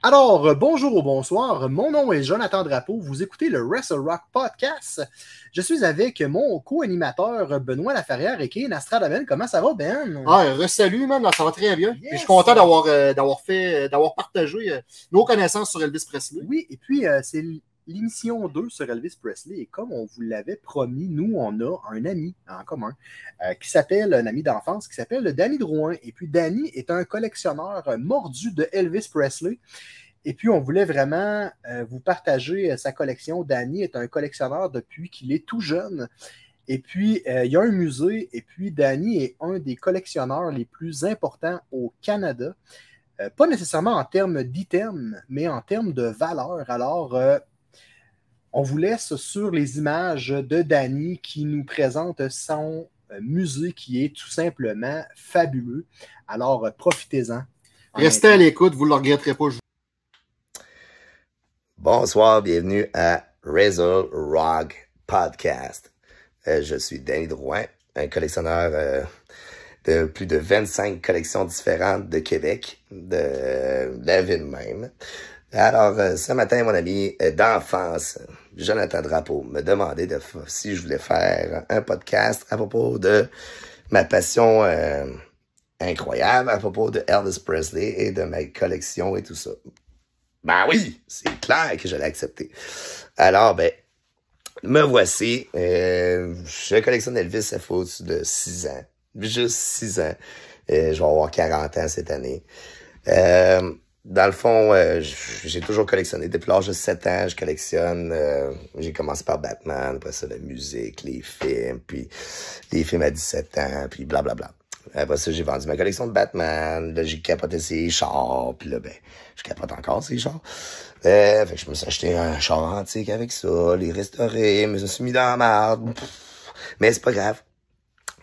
Alors, euh, bonjour ou bonsoir, mon nom est Jonathan Drapeau, vous écoutez le Wrestle Rock Podcast. Je suis avec mon co-animateur Benoît Laferrière et Ken Astradamen. Comment ça va, Ben? Ah, salut man, ça va très bien. je suis content d'avoir, euh, d'avoir fait, euh, d'avoir partagé nos connaissances sur Elvis Presley. Oui, et puis c'est l'émission 2 sur Elvis Presley. Et comme on vous l'avait promis, nous, on a un ami en commun euh, qui s'appelle, un ami d'enfance, qui s'appelle Danny Drouin. Et puis, Danny est un collectionneur mordu de Elvis Presley. Et puis, on voulait vraiment euh, vous partager euh, sa collection. Danny est un collectionneur depuis qu'il est tout jeune. Et puis, il y a un musée, et puis Danny est un des collectionneurs les plus importants au Canada. pas nécessairement en termes d'items, mais en termes de valeur. Alors, on vous laisse sur les images de Danny qui nous présente son euh, musée qui est tout simplement fabuleux. Alors, euh, profitez-en. Restez à l'écoute, vous ne le regretterez pas. Bonsoir, bienvenue à Razor Rock Podcast. Euh, je suis Danny Drouin, un collectionneur de plus de 25 collections différentes de Québec, de la ville même. Alors, euh, ce matin, mon ami euh, d'enfance, Jonathan Drapeau, me demandait de, si je voulais faire un podcast à propos de ma passion euh, incroyable, à propos de Elvis Presley et de ma collection et tout ça. Ben oui, c'est clair que l'ai accepté. Alors, ben, me voici. je collectionne Elvis, à faute de 6 ans. Juste 6 ans. je vais avoir 40 ans cette année. Euh, dans le fond, euh, j'ai toujours collectionné. Depuis l'âge de 7 ans, je collectionne. Euh, j'ai commencé par Batman, après ça, la musique, les films, puis les films à 17 ans, puis blablabla. Après ça, j'ai vendu ma collection de Batman. Là, j'ai capoté ses chars, puis là, ben, je capote encore ces chars. Euh, fait que je me suis acheté un char antique avec ça, les restaurer, mais je me suis mis dans la marde. mais c'est pas grave.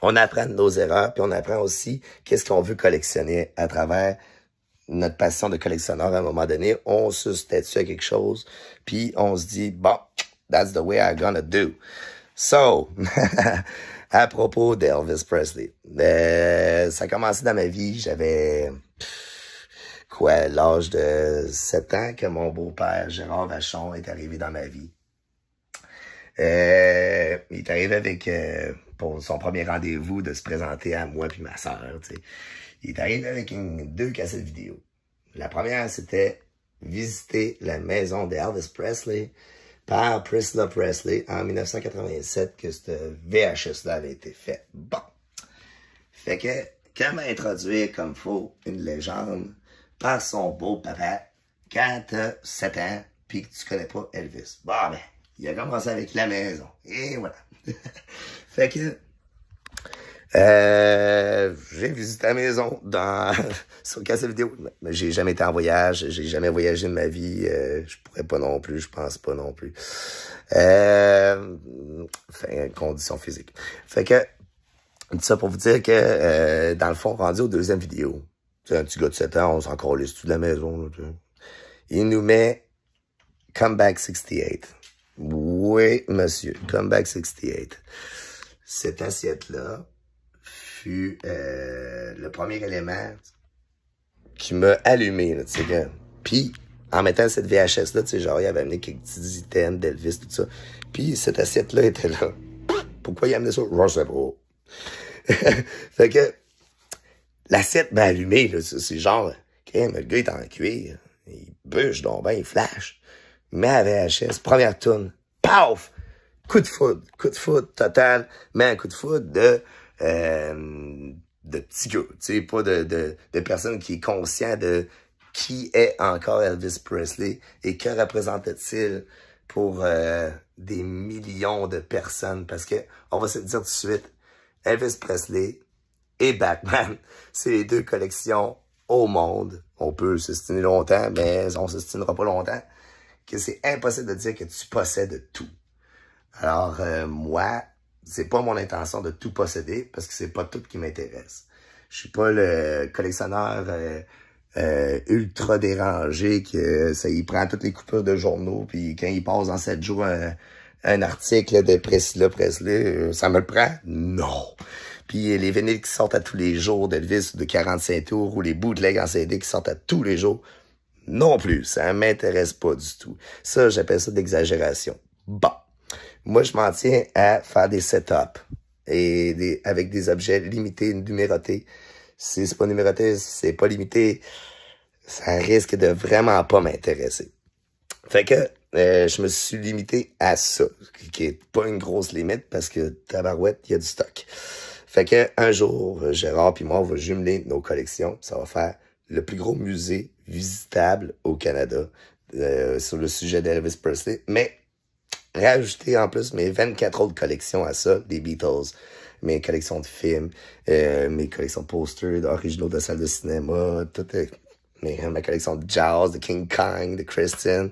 On apprend de nos erreurs, puis on apprend aussi qu'est-ce qu'on veut collectionner à travers notre passion de collectionneur, à un moment donné, on se statue à quelque chose, puis on se dit, bon, that's the way I'm gonna do. So, à propos d'Elvis Presley, euh, ça a commencé dans ma vie, j'avais quoi, l'âge de 7 ans que mon beau-père Gérard Vachon est arrivé dans ma vie. Euh, il est arrivé avec euh, pour son premier rendez-vous de se présenter à moi puis ma sœur, tu sais. Il est arrivé avec deux cassettes vidéo. La première, c'était visiter la maison d'Elvis Presley par Priscilla Presley en 1987 que ce VHS-là avait été fait. Bon. Fait que, comment introduire comme faux une légende par son beau-papa quand t'as 7 ans puis que tu connais pas Elvis? Bon, ben, il a commencé avec la maison. Et voilà. fait que, euh, j'ai visité la maison dans sur cette vidéo. j'ai jamais été en voyage, j'ai jamais voyagé de ma vie. Euh, je pourrais pas non plus, je pense pas non plus. Euh, enfin, condition physique. Fait que tout ça pour vous dire que euh, dans le fond, on rendu aux deuxième vidéo. C'est un petit gars de 7 ans, on s'en les tout de la maison. Il nous met Comeback 68. Oui, monsieur, Comeback 68. Cette assiette-là, euh, le premier élément qui m'a allumé, tu sais, Puis, en mettant cette VHS-là, tu sais, genre, il avait amené quelques petits items d'Elvis, tout ça. Puis, cette assiette-là était là. Pourquoi il a amené ça? Je sais pas. fait que, l'assiette m'a allumé, là. C'est genre, le gars est en cuir. Il bûche donc ben, il flash. Mais à VHS, première tourne, paf! Coup de foot. coup de foot total, mais un coup de foot de euh, de petits gars, tu sais, pas de, de, de personne qui est conscient de qui est encore Elvis Presley et que représente-t-il pour euh, des millions de personnes. Parce que, on va se dire tout de suite, Elvis Presley et Batman, c'est les deux collections au monde. On peut se s'estimer longtemps, mais on se s'estimera pas longtemps, que c'est impossible de dire que tu possèdes tout. Alors, euh, moi, c'est pas mon intention de tout posséder parce que c'est pas tout qui m'intéresse. Je suis pas le collectionneur euh, euh, ultra dérangé qui ça il prend toutes les coupures de journaux puis quand il passe dans sept jours un, article de Priscilla Presley, euh, ça me le prend Non. Puis les vinyles qui sortent à tous les jours d'Elvis de 45 tours ou les bootlegs en CD qui sortent à tous les jours non plus, ça m'intéresse pas du tout. Ça j'appelle ça d'exagération. Bon. Moi, je m'en tiens à faire des setups et avec des objets limités, numérotés. Si c'est pas numéroté, si c'est pas limité, ça risque de vraiment pas m'intéresser. Fait que euh, je me suis limité à ça, qui est pas une grosse limite parce que tabarouette, il y a du stock. Fait que un jour, Gérard puis moi, on va jumeler nos collections. Ça va faire le plus gros musée visitable au Canada euh, sur le sujet d'Elvis Presley, mais rajouté en plus mes 24 autres collections à ça, des Beatles, mes collections de films, euh, mes collections de posters originaux de salles de cinéma, tout, euh, ma collection de Jaws de King Kong, de Christian,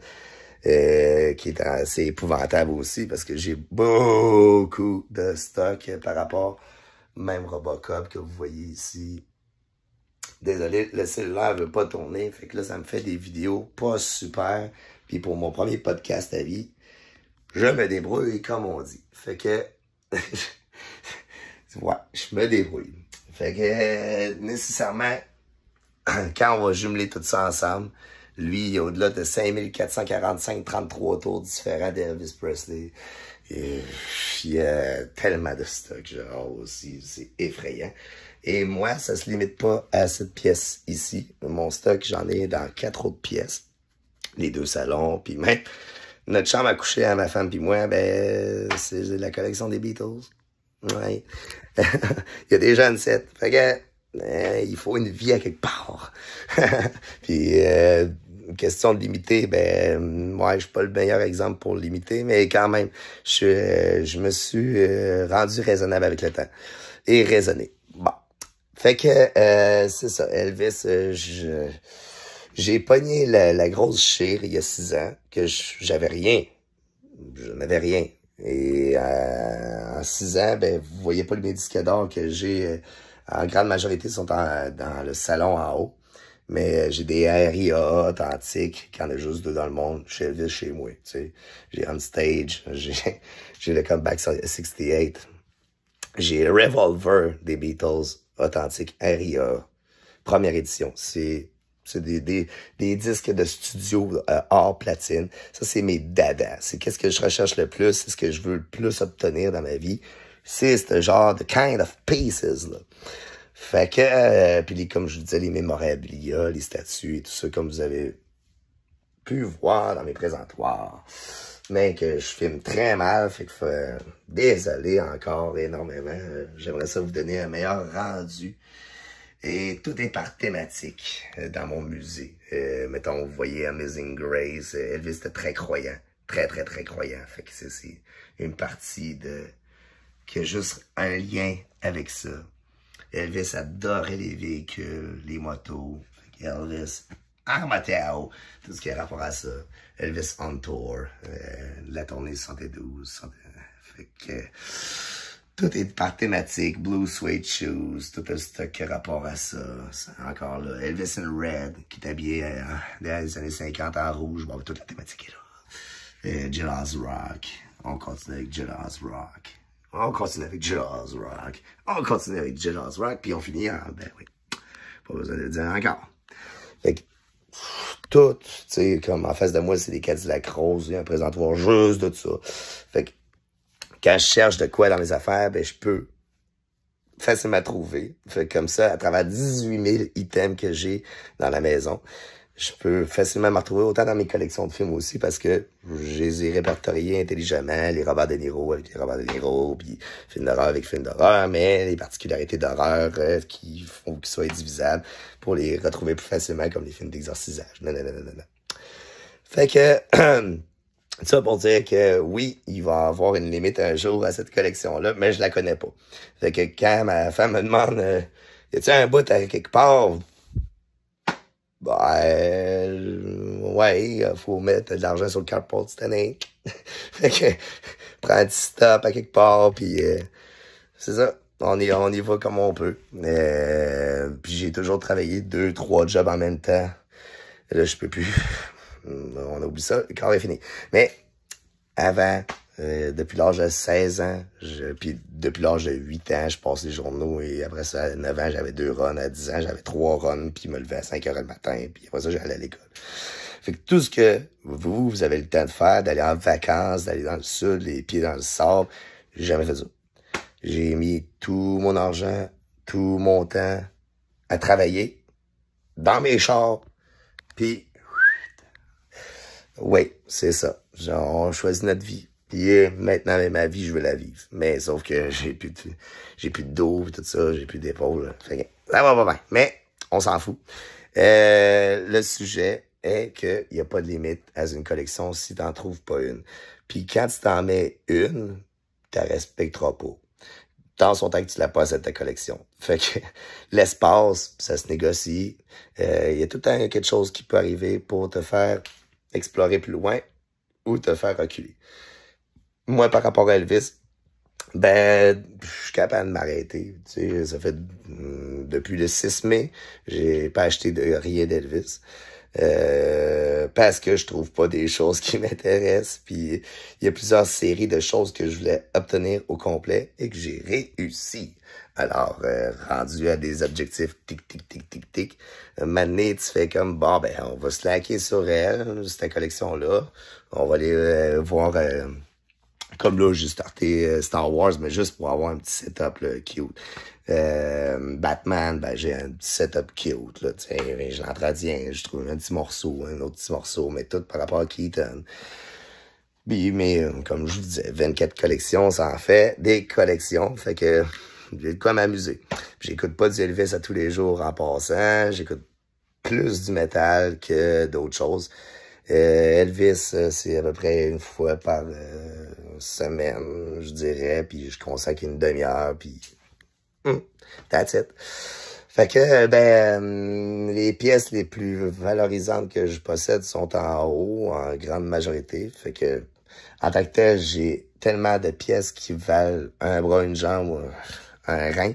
euh, qui est assez épouvantable aussi parce que j'ai beaucoup de stock par rapport même Robocop que vous voyez ici. Désolé, le cellulaire veut pas tourner, fait que là, ça me fait des vidéos pas super. Puis pour mon premier podcast à vie, je me débrouille, comme on dit. Fait que, vois, je me débrouille. Fait que, nécessairement, quand on va jumeler tout ça ensemble, lui, il au-delà de 5445, 33 tours différents d'Elvis Presley. il y a tellement de stock, genre, aussi, c'est effrayant. Et moi, ça se limite pas à cette pièce ici. Mon stock, j'en ai dans quatre autres pièces. Les deux salons, puis même, notre chambre à coucher à ma femme puis moi, ben, c'est la collection des Beatles. Ouais. il y a des jeunes sept. Fait que, euh, il faut une vie à quelque part. puis, euh, question de limiter, ben, moi, je suis pas le meilleur exemple pour limiter, mais quand même, je, je me suis euh, rendu raisonnable avec le temps. Et raisonné. Bon. Fait que, c'est ça. Elvis, je j'ai pogné la, grosse chire il y a six ans, que j'avais rien. Je n'avais rien. Et euh, en six ans, ben, vous voyez pas le médicador que j'ai. Euh, en grande majorité, sont dans le salon en haut. Mais euh, j'ai des RIA authentiques, qui y en a juste deux dans le monde, chez Elvis, chez moi. Tu sais. J'ai On Stage, j'ai le Comeback 68. J'ai Revolver des Beatles, authentique, RIA, première édition. C'est c'est des, disques de studio euh, hors platine. Ça, c'est mes dadas. C'est qu'est-ce que je recherche le plus, c'est ce que je veux le plus obtenir dans ma vie. C'est ce genre de kind of pieces, Fait que, euh, puis comme je vous disais, les mémorabilia, les statues et tout ça, comme vous avez pu voir dans mes présentoirs. Mais que je filme très mal, fait que euh, désolé encore énormément. J'aimerais ça vous donner un meilleur rendu. Et tout est par thématique euh, dans mon musée. Euh, mettons, vous voyez Amazing Grace, euh, Elvis était très croyant. Très, très, très croyant. Fait que c'est une partie de qui a juste un lien avec ça. Elvis adorait les véhicules, les motos. Fait Elvis, Armateo, tout ce qui est rapport à ça. Elvis on tour, euh, la tournée 72. Fait que... Tout est par thématique, Blue Suede Shoes, tout stock qui a rapport à ça. Encore là, Elvis in Red, qui est habillé euh, dans les années 50 en rouge. Bon, toute la thématique est là. et euh, Rock, on continue avec jazz Rock. On continue avec jazz Rock. On continue avec jazz Rock, puis on finit en... Ben oui, pas besoin de le dire encore. Fait que, tout, tu sais, comme en face de moi, c'est des Cadillac roses, il y a un présentoir juste de tout ça. Fait que, quand je cherche de quoi dans les affaires, ben, je peux facilement trouver. Fait comme ça, à travers 18 000 items que j'ai dans la maison, je peux facilement me retrouver autant dans mes collections de films aussi parce que je les ai répertoriés intelligemment, les Robert De Niro avec les Robert De Niro, puis films d'horreur avec films d'horreur, mais les particularités d'horreur euh, qui font qu'ils soient divisables pour les retrouver plus facilement comme les films d'exorcisage. Non, non, non, non, non. Fait que... ça pour dire que oui, il va avoir une limite un jour à cette collection-là, mais je la connais pas. Fait que quand ma femme me demande euh, Y a un bout à quelque part? Ben euh, ouais, faut mettre de l'argent sur le carport cette année. fait que prends un petit stop à quelque part, puis euh, c'est ça. On y, on y va comme on peut. Euh, puis j'ai toujours travaillé deux, trois jobs en même temps. Là, je peux plus. Euh, on a oublié ça, quand on est fini. Mais avant, euh, depuis l'âge de 16 ans, puis depuis l'âge de 8 ans, je passe les journaux et après ça, à 9 ans, j'avais deux runs. À 10 ans, j'avais trois runs, puis je me levais à 5 heures le matin, puis après ça, j'allais à l'école. Fait que tout ce que vous, vous avez le temps de faire, d'aller en vacances, d'aller dans le sud, les pieds dans le sable, j'ai jamais fait ça. J'ai mis tout mon argent, tout mon temps à travailler dans mes chars, puis oui, c'est ça. Genre, on choisit notre vie. Puis euh, maintenant, maintenant, ma vie, je veux la vivre. Mais sauf que j'ai plus de, j'ai plus de dos, et tout ça, j'ai plus d'épaule. Fait que, ça va pas bien. Mais, on s'en fout. Euh, le sujet est qu'il n'y a pas de limite à une collection si t'en trouves pas une. Puis quand tu t'en mets une, tu la respecteras pas. Tant son temps que tu la pas à ta collection. Fait que l'espace, ça se négocie. Il euh, y a tout le temps quelque chose qui peut arriver pour te faire explorer plus loin ou te faire reculer. Moi, par rapport à Elvis, ben, je suis capable de m'arrêter. Tu sais, ça fait mm, depuis le 6 mai, j'ai pas acheté de rien d'Elvis. Euh, parce que je trouve pas des choses qui m'intéressent. Puis il y a plusieurs séries de choses que je voulais obtenir au complet et que j'ai réussi. Alors, euh, rendu à des objectifs tic, tic, tic, tic, tic, maintenant, tu fais comme, bon, ben, on va slacker sur elle, cette collection-là. On va aller euh, voir... Euh, comme là, j'ai starté Star Wars, mais juste pour avoir un petit setup cute. Batman, ben, j'ai un petit setup cute. Là, ben, je l'entretiens, je trouve un petit morceau, un autre petit morceau, mais tout par rapport à Keaton. Puis, mais comme je vous disais, 24 collections, ça en fait des collections. Fait que j'ai de quoi m'amuser. J'écoute pas du Elvis à tous les jours en passant. J'écoute plus du métal que d'autres choses. Euh, Elvis, euh, c'est à peu près une fois par euh, semaine, je dirais, puis je consacre une demi-heure, puis hum, that's it. Fait que, ben, les pièces les plus valorisantes que je possède sont en haut, en grande majorité. Fait que, en tant que j'ai tellement de pièces qui valent un bras, une jambe, un rein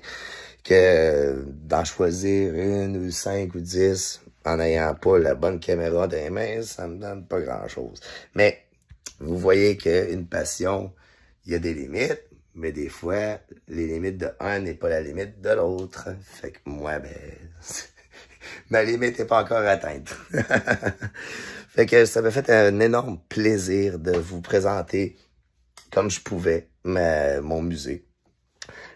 que euh, d'en choisir une ou cinq ou dix en n'ayant pas la bonne caméra dans les mains, ça me donne pas grand-chose. Mais vous voyez qu'une passion, il y a des limites, mais des fois, les limites de un n'est pas la limite de l'autre. Fait que moi, ben, ma limite n'est pas encore atteinte. fait que ça m'a fait un énorme plaisir de vous présenter comme je pouvais mon musée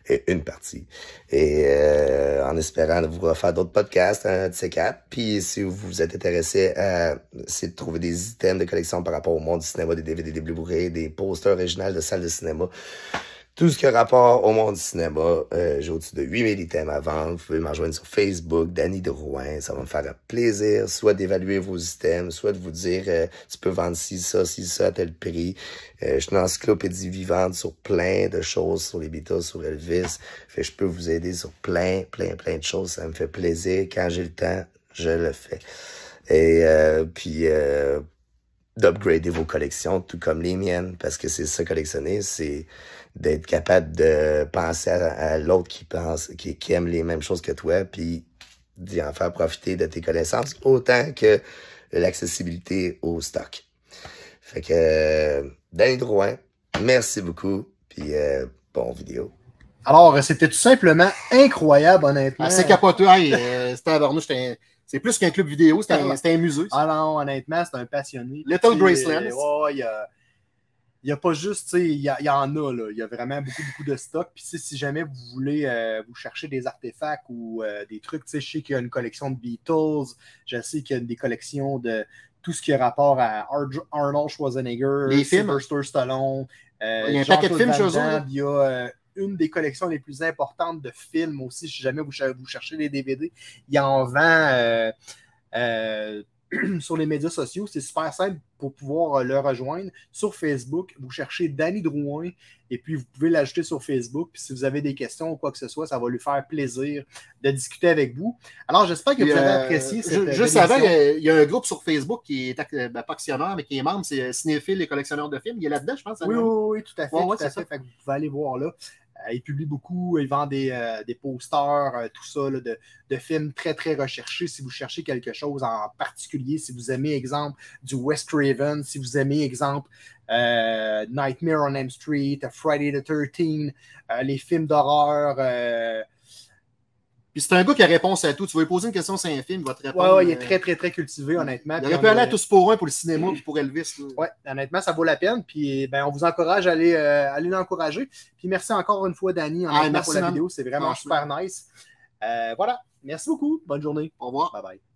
et une partie. Et euh, en espérant de vous refaire d'autres podcasts, hein, de ces quatre. Puis si vous vous êtes intéressé à essayer de trouver des items de collection par rapport au monde du cinéma, des DVD, des Blu-ray, des posters originaux de salles de cinéma, tout ce qui a rapport au monde du cinéma, euh, j'ai au-dessus de 8000 items à vendre. Vous pouvez m'ajouter sur Facebook, Danny Drouin. Ça va me faire plaisir, soit d'évaluer vos items, soit de vous dire, euh, tu peux vendre ci, ça, ci, ça, à tel prix. Euh, je suis une encyclopédie vivante sur plein de choses, sur les Beatles, sur Elvis. Fait, je peux vous aider sur plein, plein, plein de choses. Ça me fait plaisir. Quand j'ai le temps, je le fais. Et euh, puis d'upgrader vos collections, tout comme les miennes, parce que c'est ça collectionner, c'est d'être capable de penser à, l'autre qui pense, qui, aime les mêmes choses que toi, puis d'y en faire profiter de tes connaissances autant que l'accessibilité au stock. Fait que euh, Danny merci beaucoup, puis bonne euh, bon vidéo. Alors, euh, c'était tout simplement incroyable, honnêtement. Ah, c'est capoteux, c'était c'est plus qu'un club vidéo, c'est un, un, musée. Ah non, honnêtement, c'est un passionné. Little Graceland. il y a n'y a pas juste, il y, en a, là. Il y a vraiment beaucoup, beaucoup de stock. Puis si jamais vous voulez, euh, vous chercher des artefacts ou euh, des trucs, je sais qu'il y a une collection de Beatles, je sais qu'il y a des collections de tout ce qui a rapport à Arnold Schwarzenegger, les Stallone. Euh, il y a un paquet de films Il y a une des collections les plus importantes de films aussi. Si jamais vous, cherchez les DVD, il y en vend euh, euh, sur les médias sociaux. C'est super simple pour pouvoir euh, le rejoindre. Sur Facebook, vous cherchez Danny Drouin et puis vous pouvez l'ajouter sur Facebook. Puis si vous avez des questions ou quoi que ce soit, ça va lui faire plaisir de discuter avec vous. Alors, j'espère que vous avez apprécié cette Juste il y a un groupe sur Facebook qui est ben, passionnant mais qui est membre, c'est cinéphiles et collectionneurs de films. Il est là-dedans, je pense. Oui, oui, tout à fait. tout vous pouvez aller voir là. Euh, il publie beaucoup, euh, il vend des, euh, posters, tout ça, de, de, films très, très recherchés. Si vous cherchez quelque chose en particulier, si vous aimez, exemple, du West Raven, si vous aimez, exemple, Nightmare on M Street, Friday the 13, les films d'horreur puis c'est un gars qui a réponse à tout. Tu vas lui poser une question, c'est un film, il va te répondre. Ouais, il est euh, très, très, très cultivé, honnêtement. Il aurait pu aller à euh, tous pour un pour le cinéma et pour Elvis. Ouais, honnêtement, ça vaut la peine. Puis ben, on vous encourage à aller, euh, l'encourager. Puis merci encore une fois, Danny, ah, pour la vidéo. C'est vraiment super nice. voilà. Merci beaucoup. Bonne journée. Au revoir. Bye bye.